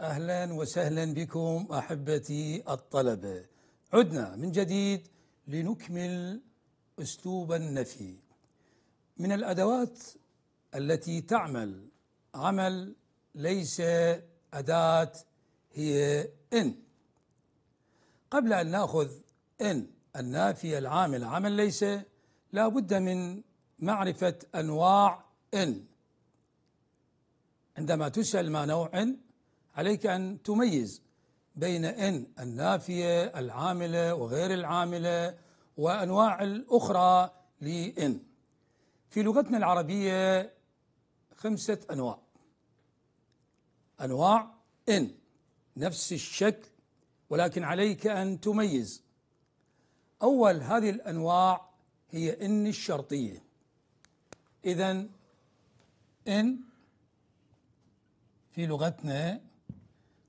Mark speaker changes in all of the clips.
Speaker 1: اهلا وسهلا بكم احبتي الطلبه عدنا من جديد لنكمل اسلوب النفي من الادوات التي تعمل عمل ليس اداه هي ان قبل ان ناخذ إن النافية العامل عمل ليس لا بد من معرفة أنواع إن عندما تسأل ما نوع إن عليك أن تميز بين إن النافية العاملة وغير العاملة وأنواع الأخرى لإن في لغتنا العربية خمسة أنواع أنواع إن نفس الشكل ولكن عليك أن تميز أول هذه الأنواع هي إن الشرطية إذا إن في لغتنا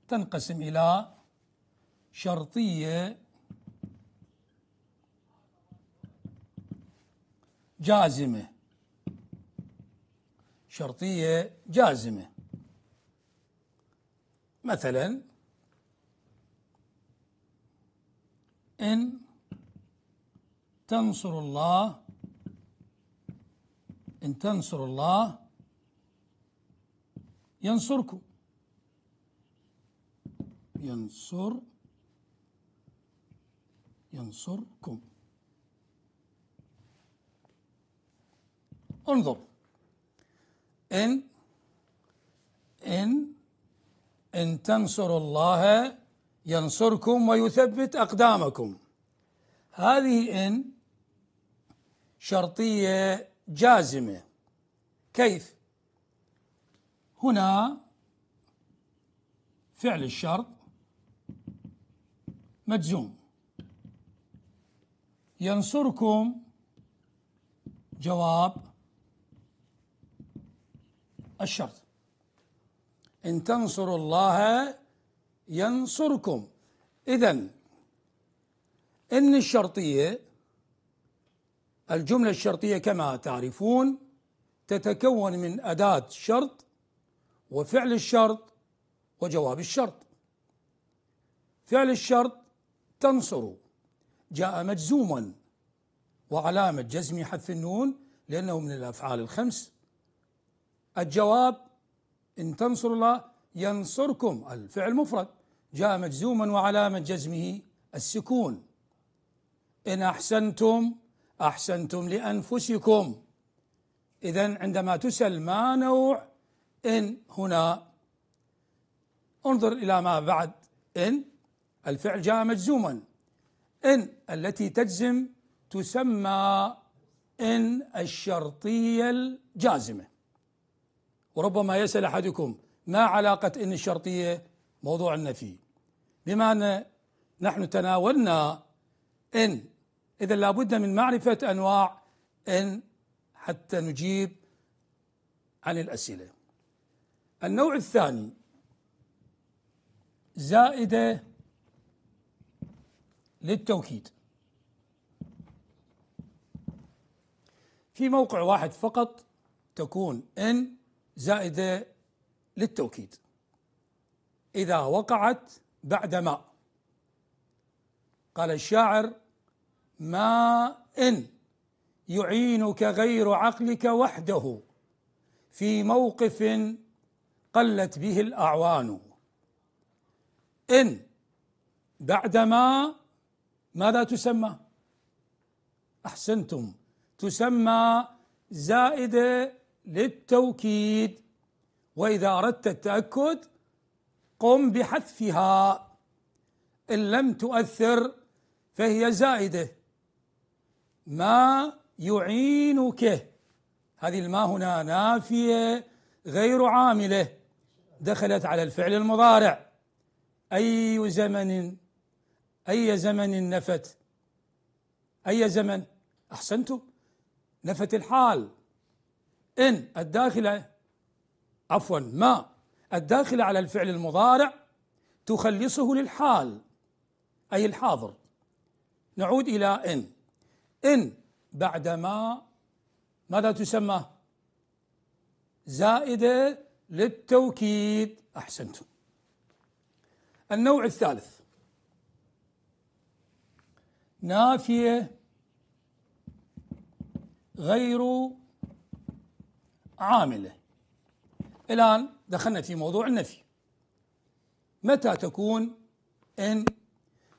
Speaker 1: تنقسم إلى شرطية جازمة شرطية جازمة مثلا إن تنصر الله إن تنصر الله ينصركم ينصر ينصركم انظر إن إن إن تنصر الله ينصركم ويثبت أقدامكم هذه إن شرطية جازمة كيف؟ هنا فعل الشرط مجزوم ينصركم جواب الشرط إن تنصروا الله ينصركم إذا إن الشرطية الجملة الشرطية كما تعرفون تتكون من أداة شرط وفعل الشرط وجواب الشرط فعل الشرط تنصر جاء مجزوما وعلامة جزم حذف النون لأنه من الأفعال الخمس الجواب إن تنصر الله ينصركم الفعل مفرد جاء مجزوما وعلامة جزمه السكون إن أحسنتم احسنتم لانفسكم اذا عندما تسال ما نوع ان هنا انظر الى ما بعد ان الفعل جاء مجزوما ان التي تجزم تسمى ان الشرطيه الجازمه وربما يسال احدكم ما علاقه ان الشرطيه موضوع النفي بما ان نحن تناولنا ان إذا لابد من معرفة أنواع إن حتى نجيب عن الأسئلة النوع الثاني زائدة للتوكيد في موقع واحد فقط تكون إن زائدة للتوكيد إذا وقعت بعد ما قال الشاعر ما إن يعينك غير عقلك وحده في موقف قلت به الاعوان ان بعد ما ماذا تسمى احسنتم تسمى زائده للتوكيد واذا اردت التاكد قم بحذفها ان لم تؤثر فهي زائده ما يعينك هذه الماء هنا نافية غير عاملة دخلت على الفعل المضارع أي زمن أي زمن نفت أي زمن أحسنتم نفت الحال إن الداخلة عفوا ما الداخلة على الفعل المضارع تخلصه للحال أي الحاضر نعود إلى إن إن بعدما ماذا تسمى زائدة للتوكيد أحسنتم النوع الثالث نافية غير عاملة الآن دخلنا في موضوع النفي متى تكون إن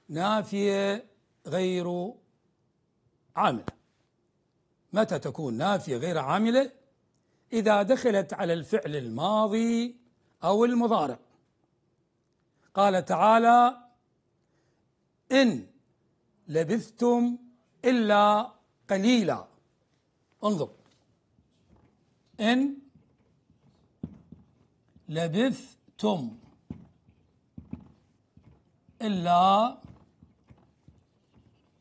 Speaker 1: نافية غير عاملة متى تكون نافية غير عاملة إذا دخلت على الفعل الماضي أو المضارع قال تعالى إن لبثتم إلا قليلا انظر إن لبثتم إلا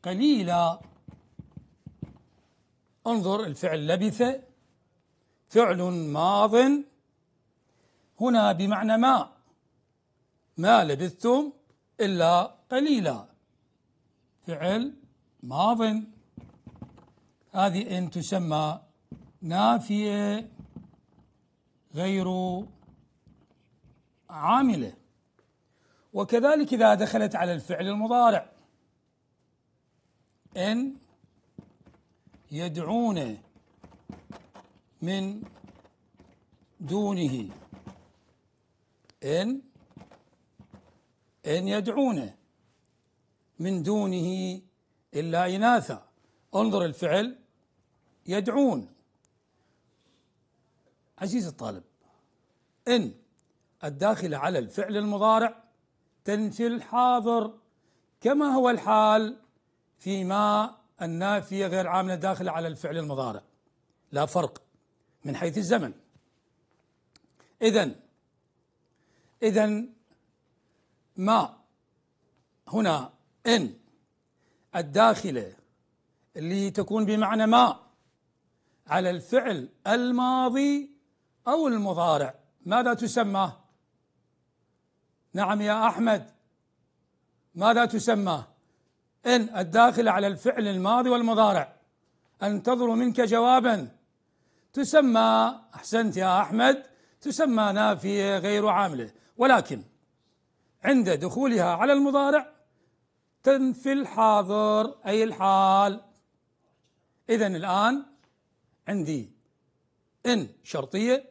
Speaker 1: قليلا انظر الفعل لبث فعل ماض هنا بمعنى ما ما لبثتم إلا قليلا فعل ماض هذه إن تسمى نافية غير عاملة وكذلك إذا دخلت على الفعل المضارع إن يدعون من دونه إن إن يدعون من دونه إلا إناثا انظر الفعل يدعون عزيز الطالب إن الداخلة على الفعل المضارع تنفي الحاضر كما هو الحال فيما النافية غير عاملة داخلة على الفعل المضارع لا فرق من حيث الزمن إذا إذا ما هنا إن الداخلة اللي تكون بمعنى ما على الفعل الماضي أو المضارع ماذا تسمى؟ نعم يا أحمد ماذا تسمى؟ إن الداخلة على الفعل الماضي والمضارع أنتظر منك جوابا تسمى أحسنت يا أحمد تسمى نافية غير عاملة ولكن عند دخولها على المضارع تنفي الحاضر أي الحال إذا الآن عندي إن شرطية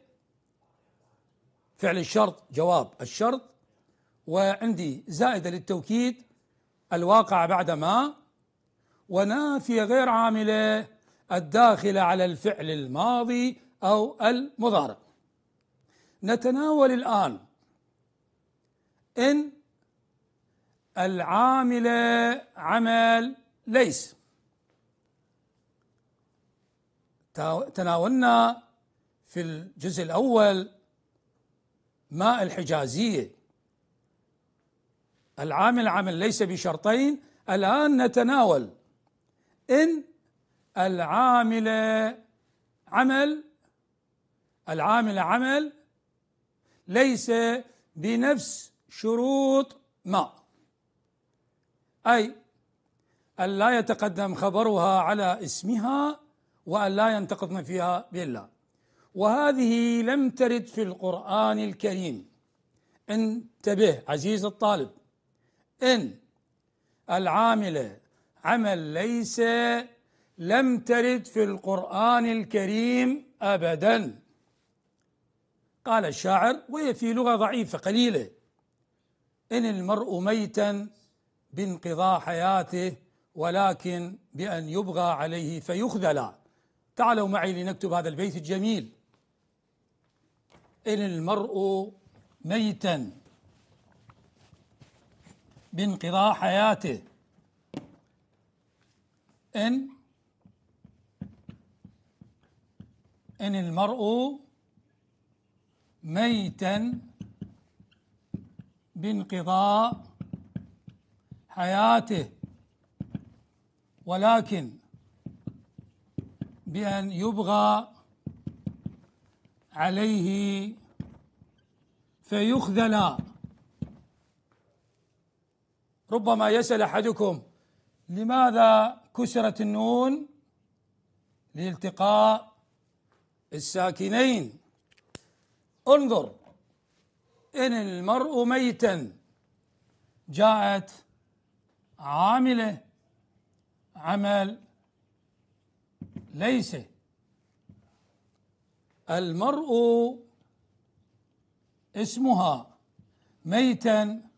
Speaker 1: فعل الشرط جواب الشرط وعندي زائدة للتوكيد الواقع بعد ما ونافية غير عاملة الداخلة على الفعل الماضي أو المضارع نتناول الآن إن العاملة عمل ليس تناولنا في الجزء الأول ماء الحجازية العامل عمل ليس بشرطين الآن نتناول إن العامل عمل العامل عمل ليس بنفس شروط ما أي أن لا يتقدم خبرها على اسمها وأن لا ينتقضن فيها بالله وهذه لم ترد في القرآن الكريم انتبه عزيز الطالب إن العاملة عمل ليس لم ترد في القرآن الكريم أبدا قال الشاعر وهي في لغة ضعيفة قليلة إن المرء ميتا بانقضاء حياته ولكن بأن يبغى عليه فيخذلا تعالوا معي لنكتب هذا البيت الجميل إن المرء ميتا بانقضاء حياته إن إن المرء ميتا بانقضاء حياته ولكن بأن يبغى عليه فيخذل ربما يسأل أحدكم لماذا كسرت النون لالتقاء الساكنين انظر إن المرء ميتا جاءت عامله عمل ليس المرء اسمها ميتا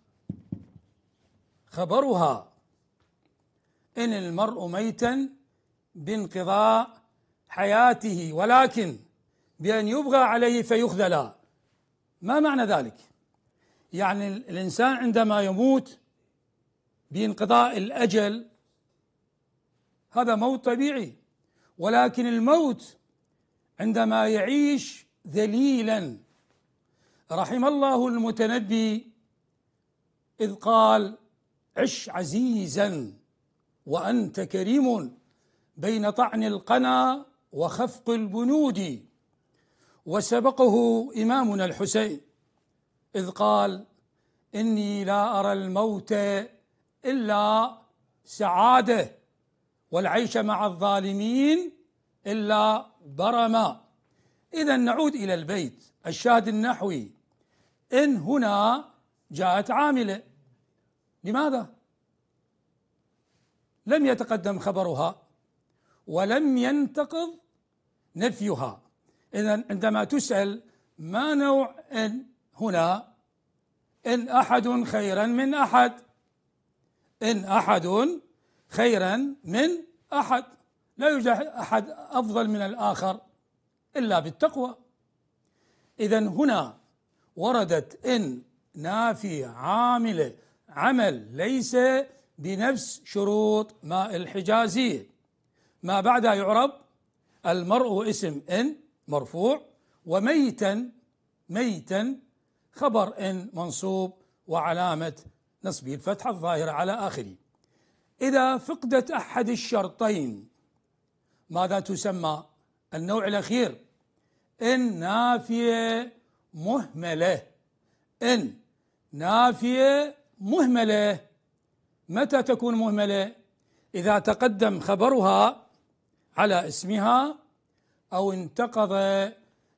Speaker 1: خبرها إن المرء ميتا بانقضاء حياته ولكن بأن يبغى عليه فيخذل ما معنى ذلك؟ يعني الإنسان عندما يموت بانقضاء الأجل هذا موت طبيعي ولكن الموت عندما يعيش ذليلا رحم الله المتنبي إذ قال عش عزيزا وأنت كريم بين طعن القنا وخفق البنود وسبقه إمامنا الحسين إذ قال إني لا أرى الموت إلا سعادة والعيش مع الظالمين إلا برما إذا نعود إلى البيت الشاهد النحوي إن هنا جاءت عاملة لماذا لم يتقدم خبرها ولم ينتقض نفيها اذا عندما تسال ما نوع ان هنا ان احد خيرا من احد ان احد خيرا من احد لا يوجد احد افضل من الاخر الا بالتقوى اذا هنا وردت ان نافيه عامله عمل ليس بنفس شروط ماء الحجازية ما بعدها يعرب المرء اسم إن مرفوع وميتا ميتا خبر إن منصوب وعلامة نصبه الفتحة الظاهرة على آخره إذا فقدت أحد الشرطين ماذا تسمى النوع الأخير إن نافية مهملة إن نافية مهمله متى تكون مهمله اذا تقدم خبرها على اسمها او انتقض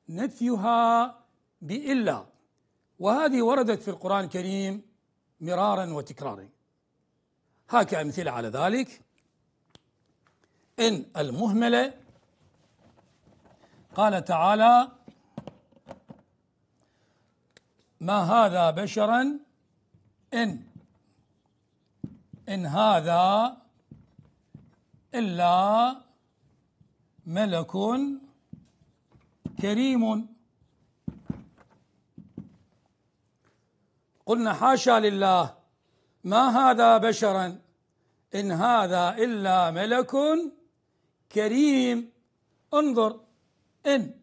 Speaker 1: نفيها بإلا وهذه وردت في القرآن الكريم مرارا وتكرارا هاك أمثلة على ذلك إن المهملة قال تعالى ما هذا بشرا إن إن هذا إلا ملك كريم قلنا حاشا لله ما هذا بشرا إن هذا إلا ملك كريم انظر إن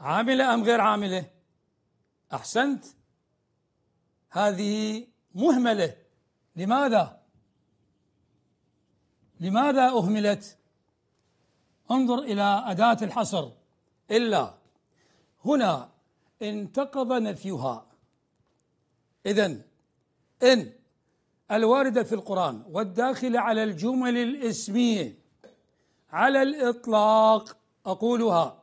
Speaker 1: عاملة أم غير عاملة أحسنت هذه مهملة لماذا؟ لماذا أهملت؟ انظر إلى أداة الحصر إلا هنا انتقض نفيها إذا إن الواردة في القرآن والداخلة على الجمل الإسمية على الإطلاق أقولها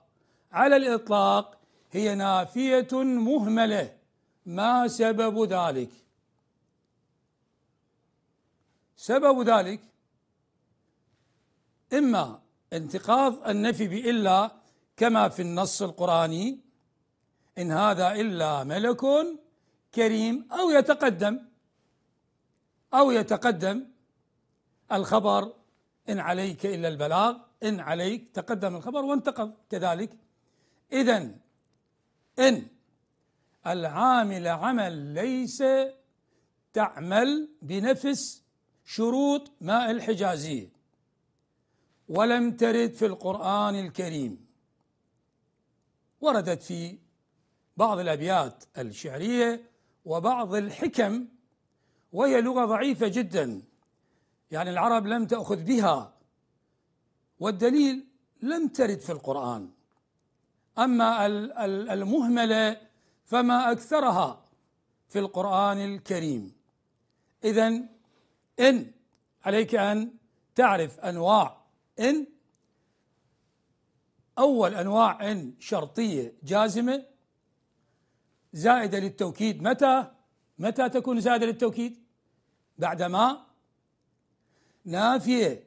Speaker 1: على الإطلاق هي نافية مهملة ما سبب ذلك سبب ذلك إما انتقاض النفي بإلا كما في النص القرآني إن هذا إلا ملك كريم أو يتقدم أو يتقدم الخبر إن عليك إلا البلاغ إن عليك تقدم الخبر وانتقض كذلك إذا إن العامل عمل ليس تعمل بنفس شروط ماء الحجازية ولم ترد في القرآن الكريم وردت في بعض الأبيات الشعرية وبعض الحكم وهي لغة ضعيفة جدا يعني العرب لم تأخذ بها والدليل لم ترد في القرآن أما المهملة فما أكثرها في القرآن الكريم إذا إن عليك أن تعرف أنواع إن أول أنواع إن شرطية جازمة زائدة للتوكيد متى متى تكون زائدة للتوكيد بعدما نافية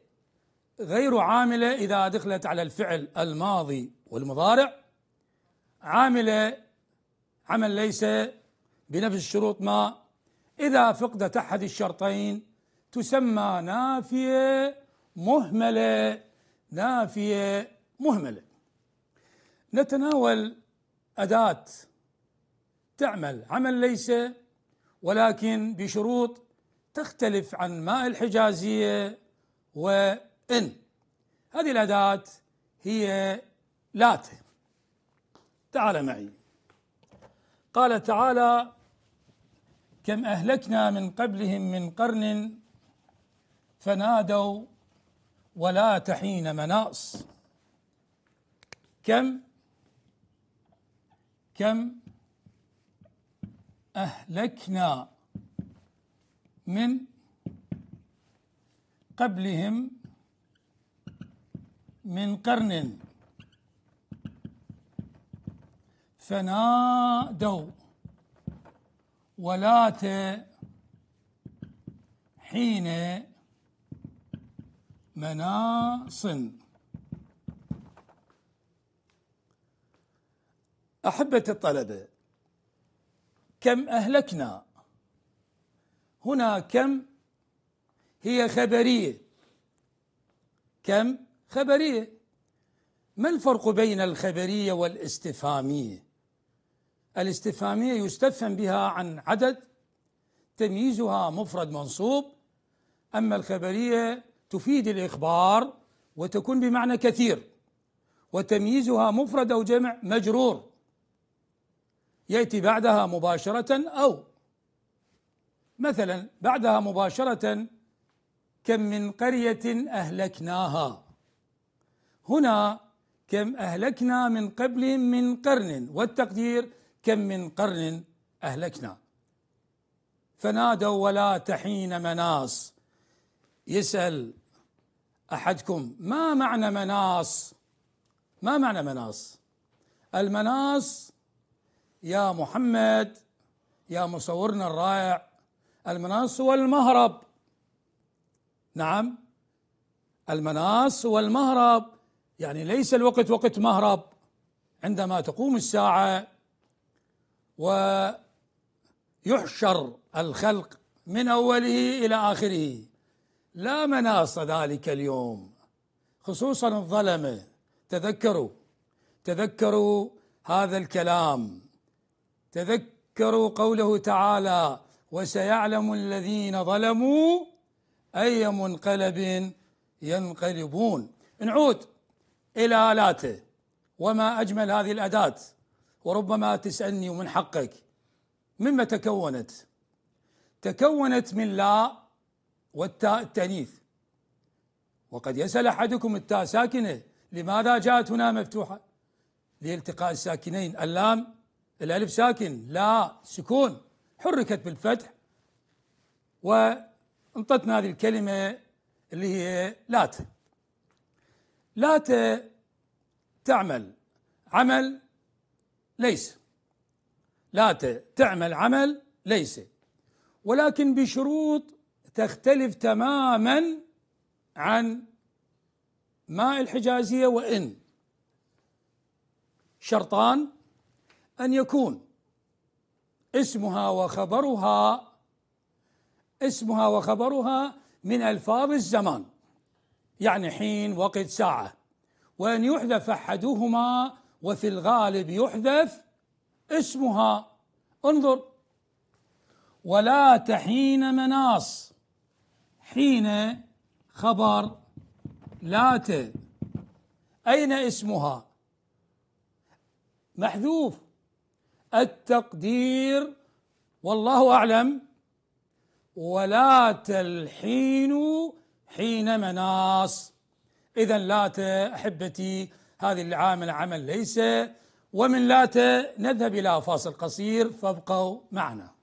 Speaker 1: غير عاملة إذا دخلت على الفعل الماضي والمضارع عاملة عمل ليس بنفس الشروط ما إذا فقدت أحد الشرطين تسمى نافية مهملة نافية مهملة نتناول أداة تعمل عمل ليس ولكن بشروط تختلف عن ماء الحجازية وإن هذه الأداة هي لاتة تعال معي قال تعالى كم اهلكنا من قبلهم من قرن فنادوا ولا تحين مناص كم كم اهلكنا من قبلهم من قرن فنادوا ولات حين مناص أحبة الطلبة كم أهلكنا هنا كم هي خبرية كم خبرية ما الفرق بين الخبرية والاستفهامية الاستفهامية يستفهم بها عن عدد تمييزها مفرد منصوب أما الخبرية تفيد الإخبار وتكون بمعنى كثير وتمييزها مفرد أو جمع مجرور يأتي بعدها مباشرة أو مثلا بعدها مباشرة كم من قرية أهلكناها هنا كم أهلكنا من قبل من قرن والتقدير كم من قرن أهلكنا فنادوا ولا تحين مناص يسأل أحدكم ما معنى مناص ما معنى مناص المناص يا محمد يا مصورنا الرائع المناص هو المهرب نعم المناص هو المهرب يعني ليس الوقت وقت مهرب عندما تقوم الساعة ويحشر الخلق من اوله الى اخره لا مناص ذلك اليوم خصوصا الظلمه تذكروا تذكروا هذا الكلام تذكروا قوله تعالى وسيعلم الذين ظلموا اي منقلب ينقلبون نعود الى الاته وما اجمل هذه الاداه وربما تسألني ومن حقك مما تكونت تكونت من لا والتاء التأنيث وقد يسأل أحدكم التاء ساكنة لماذا جاءت هنا مفتوحة لالتقاء الساكنين اللام الألف ساكن لا سكون حركت بالفتح وانطتنا هذه الكلمة اللي هي لات لات تعمل عمل ليس لا تعمل عمل ليس ولكن بشروط تختلف تماما عن ماء الحجازية وإن شرطان أن يكون اسمها وخبرها اسمها وخبرها من ألفاظ الزمان يعني حين وقت ساعة وأن يحذف أحدهما وفي الغالب يحذف اسمها انظر ولا تحين مناص حين خبر لات أين اسمها محذوف التقدير والله أعلم ولا تلحين حين مناص إذا لات أحبتي هذه اللي عامل عمل ليس ومن لاته نذهب إلى فاصل قصير فابقوا معنا